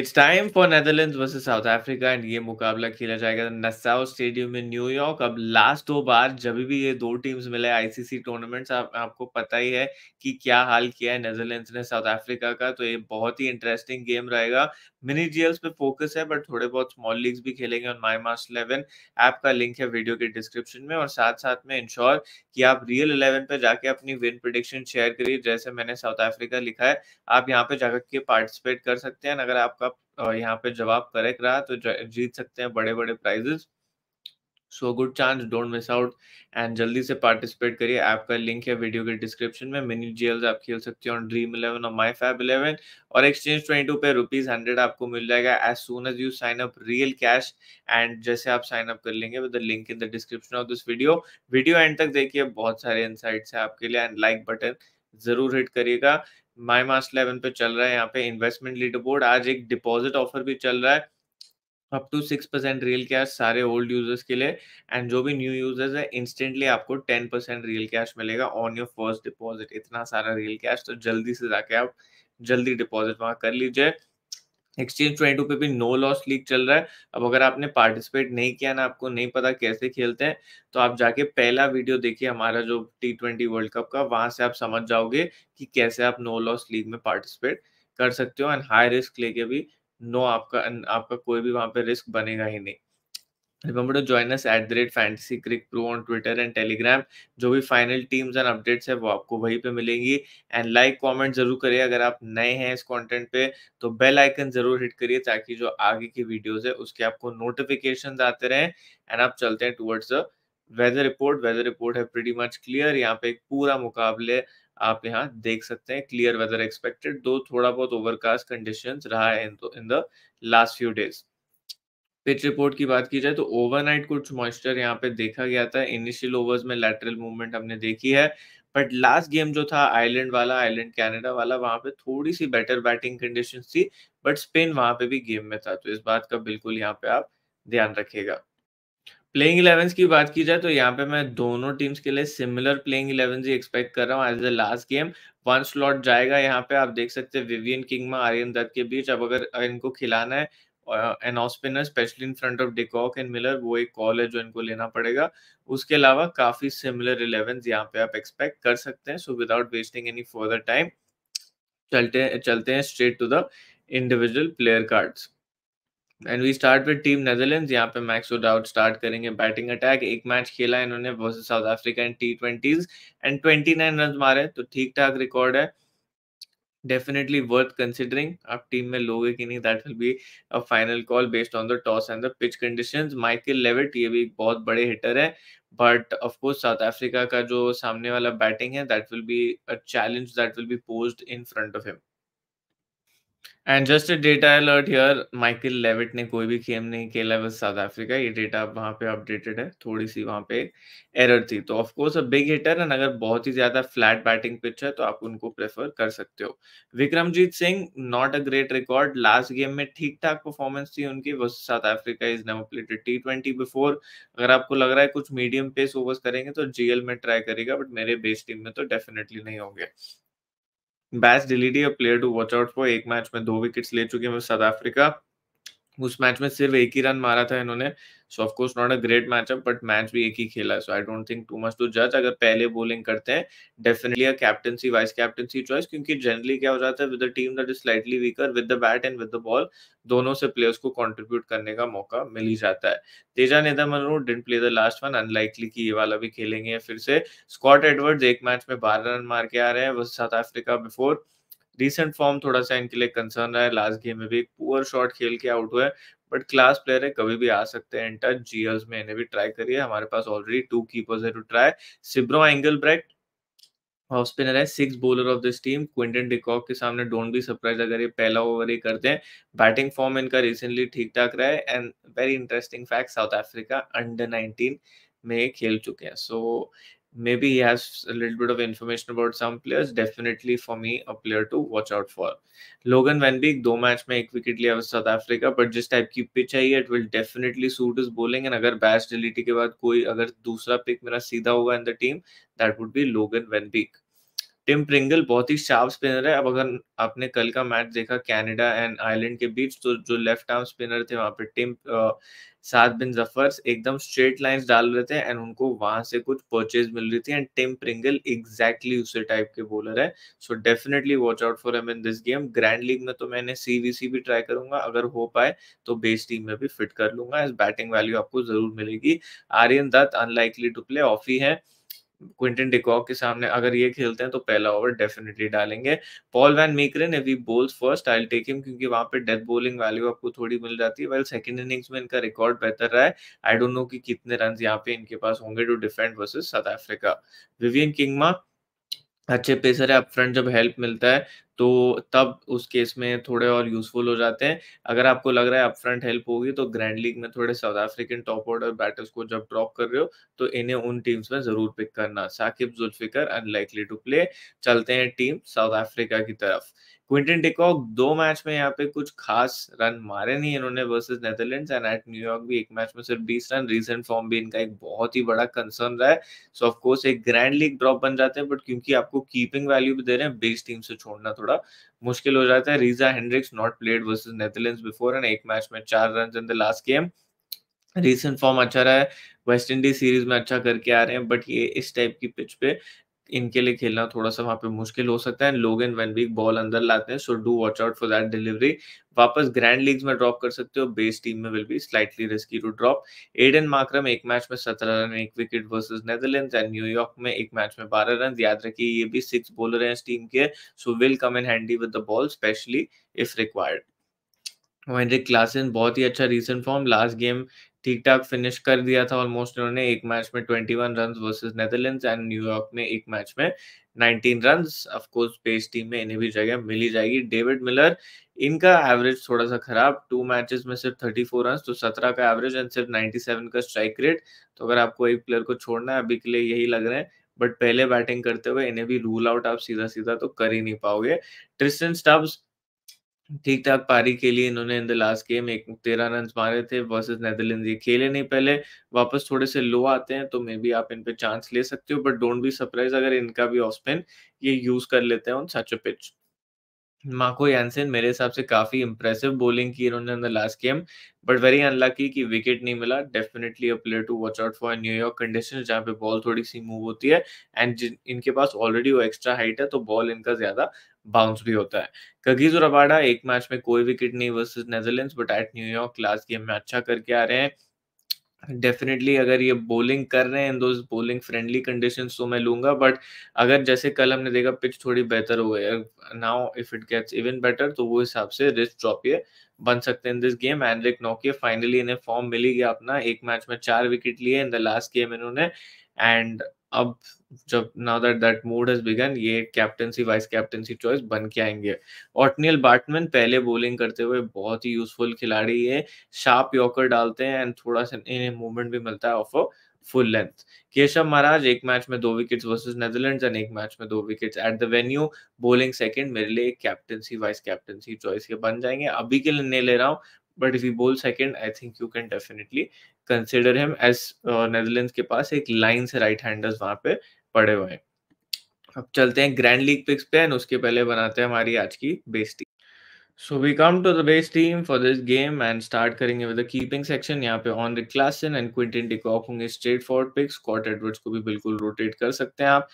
It's time for Netherlands versus south Africa and ये मुकाबला खेला जाएगा नसाओ स्टेडियम में न्यूयॉर्क अब लास्ट दो बार जब भी ये दो टीम्स मिले आईसीसी टूर्नामेंट्स आप, आपको पता ही है कि क्या हाल किया है नेदरलैंड्स ने साउथ अफ्रीका का तो ये बहुत ही इंटरेस्टिंग गेम रहेगा मिनी जीएल्स पे फोकस है बट थोड़े बहुत स्मॉल लीग्स भी खेलेंगे on My Master Eleven app का लिंक है वीडियो के डिस्क्रिप्शन में और साथ साथ में इंश्योर कि आप रियल इलेवन पे जाके अपनी विन प्रोडिक्शन शेयर करिए जैसे मैंने साउथ अफ्रीका लिखा है आप यहाँ पे जाकर के पार्टिसिपेट कर सकते हैं अगर आप आपका यहाँ पे जवाब करेक्ट रहा तो जीत सकते हैं बड़े बड़े prizes so good chance don't miss out and जल्दी से पार्टिसिपेट करिए आपका लिंक है वीडियो के डिस्क्रिप्शन में मिनी जीएल आप खेल सकते हो ड्रीम इलेवन और माई फैब इलेवन और एक्सचेंज ट्वेंटी टू पे रुपीज हंड्रेड आपको मिल जाएगा as soon as you sign up real cash and जैसे आप साइन अप कर लेंगे with link in the description of this video video and तक देखिए बहुत सारे इंसाइट्स है आपके लिए एंड लाइक बटन जरूर हिट करिएगा माई मास्टर लेवन पे चल रहा है यहाँ पे इन्वेस्टमेंट लीडर बोर्ड आज एक डिपॉजिट ऑफर भी चल रहा है up to six percent real cash सारे ओल्ड यूजर्स के लिए एंड जो भी न्यू यूजर्स है इंस्टेंटली आपको टेन परसेंट रियल कैश मिलेगा ऑन योर फर्स्ट डिपॉजिट इतना सारा रियल कैश तो जल्दी से जाके आप जल्दी डिपॉजिट वहाँ कर लीजिए एक्सचेंज ट्वेंटी पे भी नो लॉस लीग चल रहा है अब अगर आपने पार्टिसिपेट नहीं किया ना आपको नहीं पता कैसे खेलते हैं तो आप जाके पहला वीडियो देखिए हमारा जो टी ट्वेंटी वर्ल्ड कप का वहां से आप समझ जाओगे कि कैसे आप नो लॉस लीग में पार्टिसिपेट कर सकते हो एंड हाई रिस्क लेके भी नो आपका आपका कोई भी वहां पे रिस्क बनेगा ही नहीं Remember to join us at the rate fantasy crick pro on Twitter and Telegram. जो भी final teams and updates है वो आपको वहीं पे मिलेंगी and like comment जरूर करिए अगर आप नए हैं इस content पे तो bell icon जरूर hit करिए ताकि जो आगे की videos है उसके आपको notifications आते रहें and आप चलते हैं towards the weather report weather report है pretty much clear यहाँ पे एक पूरा मुकाबले आप यहाँ देख सकते हैं क्लियर वेदर एक्सपेक्टेड दो थोड़ा बहुत ओवरकास्ट कंडीशन रहा है in the last few days pitch report की बात की जाए तो ओवरनाइट कुछ मॉइस्चर यहाँ पे देखा गया था इनिशियल ओवर्स में लैटरल मूवमेंट हमने देखी है बट लास्ट गेम जो था आयरलैंड वाला आयरलैंड कनाडा वाला वहां पे थोड़ी सी बेटर बैटिंग कंडीशन थी बट स्पेन वहां पे भी गेम में था तो इस बात का बिल्कुल यहाँ पे आप ध्यान रखेगा प्लेइंग इलेवन की बात की जाए तो यहाँ पे मैं दोनों टीम्स के लिए सिमिलर प्लेइंग इलेवन ही एक्सपेक्ट कर रहा हूँ as the last game one slot जाएगा यहाँ पे आप देख सकते हैं विवियन किंग में आर्यन दत्त के बीच अब अगर इनको खिलाना है an off spinner specially in front of de Kock and Miller वो एक कॉल है जो इनको लेना पड़ेगा उसके अलावा काफी सिमिलर इलेवन यहाँ पे आप एक्सपेक्ट कर सकते हैं so without wasting any further time चलते चलते हैं straight to the individual player cards and we start with team Netherland यहाँ पे मैक्स ओडाउट स्टार्ट करेंगे बैटिंग अटैक एक मैच खेला इन्होंने versus South Africa in T twenties and twenty nine run मारे तो ठीक ठाक रिकॉर्ड है डेफिनेटली वर्थ कंसिडरिंग आप टीम में लोगे कि नहीं that will be a final call based on the toss and the pitch condition Michael Levitt ये भी एक बहुत बड़े हिटर है बट ऑफकोर्स साउथ अफ्रीका का जो सामने वाला बैटिंग है that will be a challenge that will be posed in front of him and just a data alert here Michael Levitt ने कोई भी गेम नहीं खेला बस साउथ अफ्रीका ये डेटा वहां पे अपडेटेड है थोड़ी सी वहाँ पे एरर थी तो of course a big hitter and अगर बहुत ही ज्यादा फ्लैट बैटिंग पिच है तो आप उनको प्रेफर कर सकते हो Vikramjit Singh not a great record last game में ठीक ठाक परफॉर्मेंस थी उनकी वो South Africa is never played T twenty before अगर आपको लग रहा है कुछ मीडियम पेस ओवर्स करेंगे तो जीएल में ट्राई करेगा बट मेरे बेस टीम में तो डेफिनेटली नहीं होंगे Bas de Leede a player to watch out for एक मैच में दो विकेट्स ले चुके हैं साउथ अफ्रीका उस मैच में सिर्फ एक ही रन मारा था इन्होंने so of course not a great matchup but match भी एक ही खेला so I don't think too much to जज अगर पहले बॉलिंग करते हैं definitely a captaincy vice captaincy choice क्योंकि जनरली क्या हो जाता है with the team that is slightly weaker with the bat and with the ball दोनों से प्लेयर्स को कंट्रीब्यूट करने का मौका मिल ही जाता है Teja Nidamanuru didn't play the last one unlikely कि ये वाला भी खेलेंगे फिर से स्कॉट एडवर्ड्स एक मैच में बारह रन मार के आ रहे हैं वो South Africa before recent form थोड़ा सा इनके लिए कंसर्न रहा है लास्ट गेम में भी एक पुअर शॉट खेल के आउट हुआ है बट क्लास प्लेयर है कभी भी आ सकते हैं इंटर जीएल्स में इन्हें भी ट्राई करिए हमारे पास ऑलरेडी टू कीपर्स है to try Sybrand Engelbrecht off spinner है six bowler of this team Quinton de Kock के सामने डोंट बी सरप्राइज अगर ये पहला ओवर ही करते हैं बैटिंग फॉर्म इनका रिसेंटली ठीक ठाक रहा है and very interesting fact South Africa under 19 में खेल चुके हैं so so, maybe he has a little bit of information about some players definitely for me a player to watch out for logan van beek दो match में wicket liya लिया south africa but just type की pitch hai it will definitely suit his bowling and agar bash de Leede ke baad koi agar dusra pick mera seedha hoga in the team that would be logan van beek Tim Pringle बहुत ही sharp spinner है अब अगर आपने कल का match देखा Canada and Ireland के बीच तो जो लेफ्ट आर्म स्पिनर थे वहां पे टिम सात बिन जफर एकदम स्ट्रेट लाइंस डाल रहे थे एंड उनको वहां से कुछ परचेज मिल रही थी एंड टिम प्रिंगल एग्जैक्टली उसी टाइप के बॉलर है so definitely watch out for him in this game grand league में तो मैंने सीवीसी भी ट्राई करूंगा अगर हो पाए तो बेस टीम में भी फिट कर लूंगा बैटिंग वैल्यू आपको जरूर मिलेगी Aryan Dutt unlikely to play of ही है क्विंटन डिकॉक के सामने अगर ये खेलते हैं तो पहला ओवर डेफिनेटली डालेंगे Paul van Meekeren if he bowls first I take him क्योंकि वहां पे डेथ बोलिंग वैल्यू आपको थोड़ी मिल जाती है वेल सेकंड इनिंग्स में इनका रिकॉर्ड बेहतर रहा है आई डोंट नो कि कितने रन यहाँ पे इनके पास होंगे to defend versus South Africa Vivian Kingma अच्छे पेसर है अप फ्रंट जब हेल्प मिलता है तो तब उस केस में थोड़े और यूजफुल हो जाते हैं अगर आपको लग रहा है अप फ्रंट हेल्प होगी तो ग्रैंड लीग में थोड़े South African top order batters को जब ड्रॉप कर रहे हो तो इन्हें उन टीम्स में जरूर पिक करना Saqib Zulfiqar unlikely to play चलते हैं टीम साउथ अफ्रीका की तरफ क्विंटन टिकॉक दो मैच में यहाँ पे कुछ खास रन मारे नहीं इन्होंने versus Netherlands and at New York भी एक मैच में सिर्फ बीस रन रीसेंट फॉर्म भी इनका एक बहुत ही बड़ा कंसर्न रहा है सो ऑफ ऑफकोर्स एक ग्रैंड लीग ड्रॉप बन जाते हैं बट क्योंकि आपको कीपिंग वैल्यू भी दे रहे हैं बेस टीम से छोड़ना थोड़ा मुश्किल हो जाता है Reeza Hendricks not played versus Netherland before and एक मैच में चार run in the last game recent form अच्छा रहा है वेस्ट इंडीज सीरीज में अच्छा करके आ रहे हैं बट ये इस टाइप की पिच पे इनके लिए खेलना थोड़ा सा वहां पे मुश्किल हो सकता है लोग एंड वन वीक बॉल अंदर लाते हैं so do watch out for that delivery वापस ग्रैंड लीग्स में ड्रॉप कर सकते हो बेस टीम में will be slightly risky to drop Aiden Markram एक मैच में सत्रह रन एक wicket versus Netherland and New York में एक मैच में बारह रन याद रखिए ये भी सिक्स बॉलर हैं इस टीम के so will come in handy with the ball specially if required Heinrich Klaasen बहुत ही अच्छा रीसेंट फॉर्म लास्ट गेम ठीक ठाक फिनिश कर दिया था ऑलमोस्ट इन्होंने एक मैच में twenty one run versus Netherland and New York में एक मैच में nineteen run of course pace team में इन्हें भी जगह मिली जाएगी डेविड मिलर इनका एवरेज थोड़ा सा खराब टू मैचेस में सिर्फ थर्टी फोर रन तो सत्रह का एवरेज एंड सिर्फ नाइनटी सेवन का स्ट्राइक रेट तो अगर आपको एक प्लेयर को छोड़ना है अभी के लिए यही लग रहे हैं बट पहले बैटिंग करते हुए इन्हें भी रूल आउट आप सीधा सीधा तो कर ही नहीं पाओगे ट्रिस्टन स्टब्स ठीक ठाक पारी खेली इन्होंने इन द लास्ट गेम एक तेरह रन मारे थे वर्सेस नेदरलैंड ये खेले नहीं पहले वापस थोड़े से लो आते हैं तो मे बी आप इन पे चांस ले सकते हो बट डोंट बी सरप्राइज अगर इनका भी ऑफ स्पिन ये यूज कर लेते हैं on such a pitch Marco Jansen मेरे हिसाब से काफी इंप्रेसिव बोलिंग की इन्होंने in the last game but very unlucky कि विकेट नहीं मिला definitely a player to watch out for New York condition जहाँ पे बॉल थोड़ी सी मूव होती है एंड इनके पास ऑलरेडी वो एक्स्ट्रा हाइट है तो बॉल इनका ज्यादा बाउंस भी होता है कगीज और अबाडा एक मैच में कोई विकेट नहीं versus Netherland but at New York last game में अच्छा करके आ रहे हैं डेफिनेटली अगर ये बॉलिंग कर रहे हैं दोज बॉलिंग फ्रेंडली कंडीशन तो मैं लूंगा बट अगर जैसे कल हमने देखा पिच थोड़ी बेहतर हो गई now if it gets even better तो वो हिसाब से रिस्क ड्रॉप ये बन सकते हैं इन दिस गेम एनरिक नोकिया फाइनली इन्हें फॉर्म मिली गया अपना एक मैच में चार विकेट लिए इन द लास्ट गेम इन्होंने एंड अब जब now that that mood has begun ये कैप्टनसी वाइस कैप्टनसी चॉइस बन के आएंगे ऑटनियल बैटमैन पहले बॉलिंग करते हुए बहुत ही यूजफुल खिलाड़ी है शार्प यॉकर डालते हैं एंड थोड़ा सा इन्हें मूवमेंट भी मिलता है of a full length Keshav Maharaj एक मैच में दो विकेट्स वर्सेस नेदरलैंड्स एंड एक मैच में दो wickets at the venue bowling second मेरे लिए कैप्टनसी वाइस कैप्टनसी चॉइस के बन जाएंगे अभी के लिए नहीं ले रहा हूँ but if you bowl second I think you can definitely consider him as Netherland के पास एक लाइन से राइट हैंडर्स वहां पे पड़े हुए हैं अब चलते हैं ग्रैंड लीग पिक्स पे एंड उसके पहले बनाते हैं हमारी आज की best So we come to the base team for this game and start करेंगे with the keeping section. यहाँ पे on Henrik Klassen and Quinton de Kock होंगे straight forward picks. Scott Edwards को भी बिल्कुल rotate कर सकते हैं आप.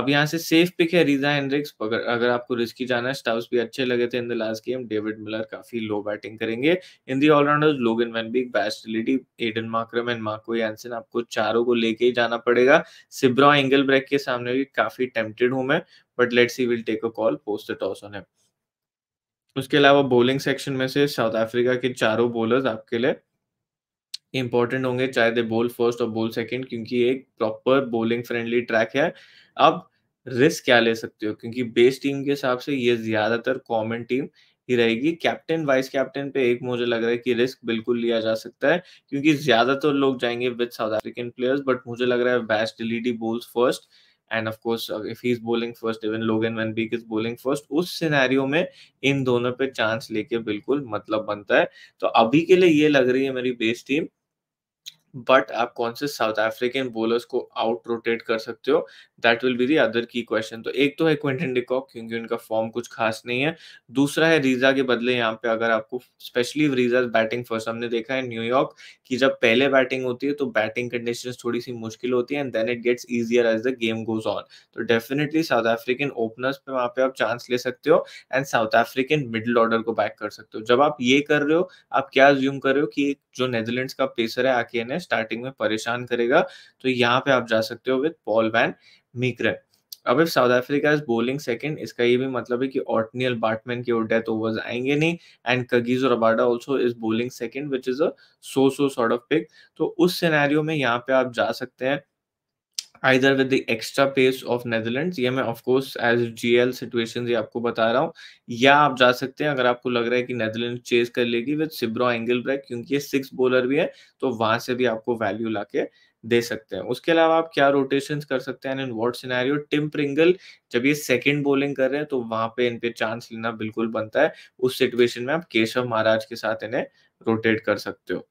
अब यहाँ से safe pick है Riza Hendricks. अगर अगर आपको risky जाना है, Staus भी अच्छे लगे थे in the last game. David Miller काफी low batting करेंगे. In the all-rounders Logan Van Beek, Bass Aiden Markram and Marco Jansen आपको चारों को लेके ही जाना पड़ेगा. Sibra Engelbrecht के सामने भी काफी tempted हूँ मैं, but let's see we'll take a call post the toss on him. उसके अलावा बॉलिंग सेक्शन में से साउथ अफ्रीका के चारों बॉलर्स आपके लिए इंपॉर्टेंट होंगे चाहे दे बोल फर्स्ट और बोल सेकंड क्योंकि एक प्रॉपर बॉलिंग फ्रेंडली ट्रैक है अब रिस्क क्या ले सकते हो क्योंकि बेस टीम के हिसाब से ये ज्यादातर कॉमन टीम ही रहेगी कैप्टन वाइस कैप्टन पे एक मुझे लग रहा है कि रिस्क बिल्कुल लिया जा सकता है क्योंकि ज्यादातर लोग जाएंगे with South African players but मुझे लग रहा है best de Leede bowls first and of course if he is bowling first even Logan van Beek is bowling first उस सिनेरियो में इन दोनों पे चांस लेके बिल्कुल मतलब बनता है तो अभी के लिए ये लग रही है मेरी बेस्ट टीम बट आप कौन से साउथ अफ्रीकन बोलर्स को आउट रोटेट कर सकते हो that will be the other key question तो एक तो है क्विंटन डिकॉक क्योंकि उनका फॉर्म कुछ खास नहीं है दूसरा है रीजा के बदले यहाँ पे अगर आपको स्पेशली रीजा बैटिंग फर्स्ट हमने देखा है न्यूयॉर्क की जब पहले बैटिंग होती है तो बैटिंग कंडीशन थोड़ी सी मुश्किल होती है and then it gets easier as the game goes on तो डेफिनेटली साउथ अफ्रीकन ओपनर्स पे वहाँ पे आप चांस ले सकते हो and South African middle order को बैक कर सकते हो जब आप ये कर रहे हो आप क्या ज्यूम कर रहे हो कि जो नेदरलैंड्स का पेसर है आके ने स्टार्टिंग में परेशान करेगा तो यहाँ पे आप जा सकते हो विद पॉल वैन मीकर अब if South Africa is bowling second इसका ये भी मतलब है कि ऑटनियल बाटमैन के और डेथ ओवर्स आएंगे नहीं and Kagiso Rabada also is bowling second which is a so so sort of pick तो उस सिनेरियो में यहाँ पे आप जा सकते हैं either with the extra pace of Netherland ये मैं of course as G L situation ये आपको बता रहा हूँ या आप जा सकते हैं अगर आपको लग रहा है कि नेदरलैंड चेस कर लेगी विद सिब्रो एंगल ब्रेक क्योंकि ये सिक्स बॉलर भी है तो वहां से भी आपको वैल्यू लाके दे सकते हैं उसके अलावा आप क्या रोटेशन कर सकते हैं and what scenario Tim Pringle जब ये सेकंड बॉलिंग कर रहे हैं तो वहां पे इन पे चांस लेना बिल्कुल बनता है उस सिचुएशन में आप केशव महाराज के साथ इन्हें रोटेट कर सकते हो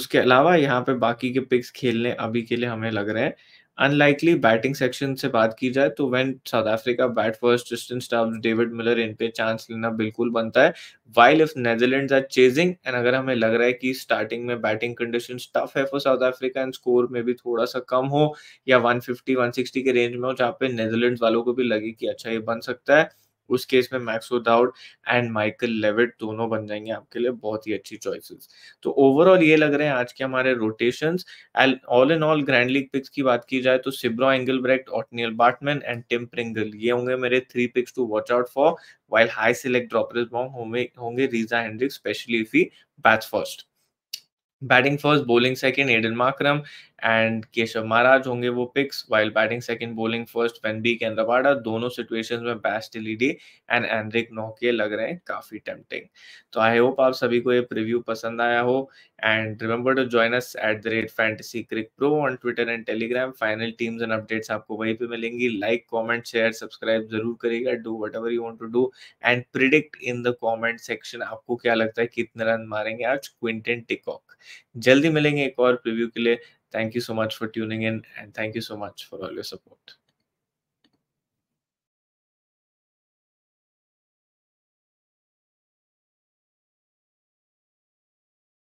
उसके अलावा यहाँ पे बाकी के पिक्स खेलने अभी के लिए हमें लग रहे हैं अनलाइकली बैटिंग सेक्शन से बात की जाए तो when South Africa bat first distance David Miller इन पे चांस लेना बिल्कुल बनता है while if Netherland are chasing and अगर हमें लग रहा है कि स्टार्टिंग में बैटिंग कंडीशन टफ है for South Africa and score में भी थोड़ा सा कम हो या 150 160 के रेंज में हो जहाँ पे नेदरलैंड वालों को भी लगे कि अच्छा ये बन सकता है उस केस में Max O'Dowd and Michael Levitt दोनों बन जाएंगे आपके लिए बहुत ही अच्छी चॉइसेस तो ओवरऑल ये लग रहे हैं आज के हमारे rotation all in all grand league picks की बात की जाए तो Sybrand Engelbrecht Ottniel Baartman and Tim Pringle ये होंगे मेरे three picks to watch out for while I select droppers होंगे होंगे Reeza Hendrick specially if he bats first batting first bowling second Aiden Markram and Keshav Maharaj होंगे वो picks while batting second bowling first बी के अंदरवाड़ा दोनों सिचुएशन में बैस टिलीडी and Anrich नोके लग रहे हैं काफी टेम्पटिंग तो आई होप आप सभी को ये प्रिव्यू पसंद आया हो and remember to join us at the rate fantasy cric pro on Twitter and Telegram final teams and updates आपको वहीं पे मिलेंगी लाइक कमेंट शेयर सब्सक्राइब जरूर करिएगा do whatever you want to do and predict in the comment section आपको क्या लगता है कितने रन मारेंगे आज क्विंटन टिकॉक जल्दी मिलेंगे एक और प्रिव्यू के लिए Thank you so much for tuning in and thank you so much for all your support.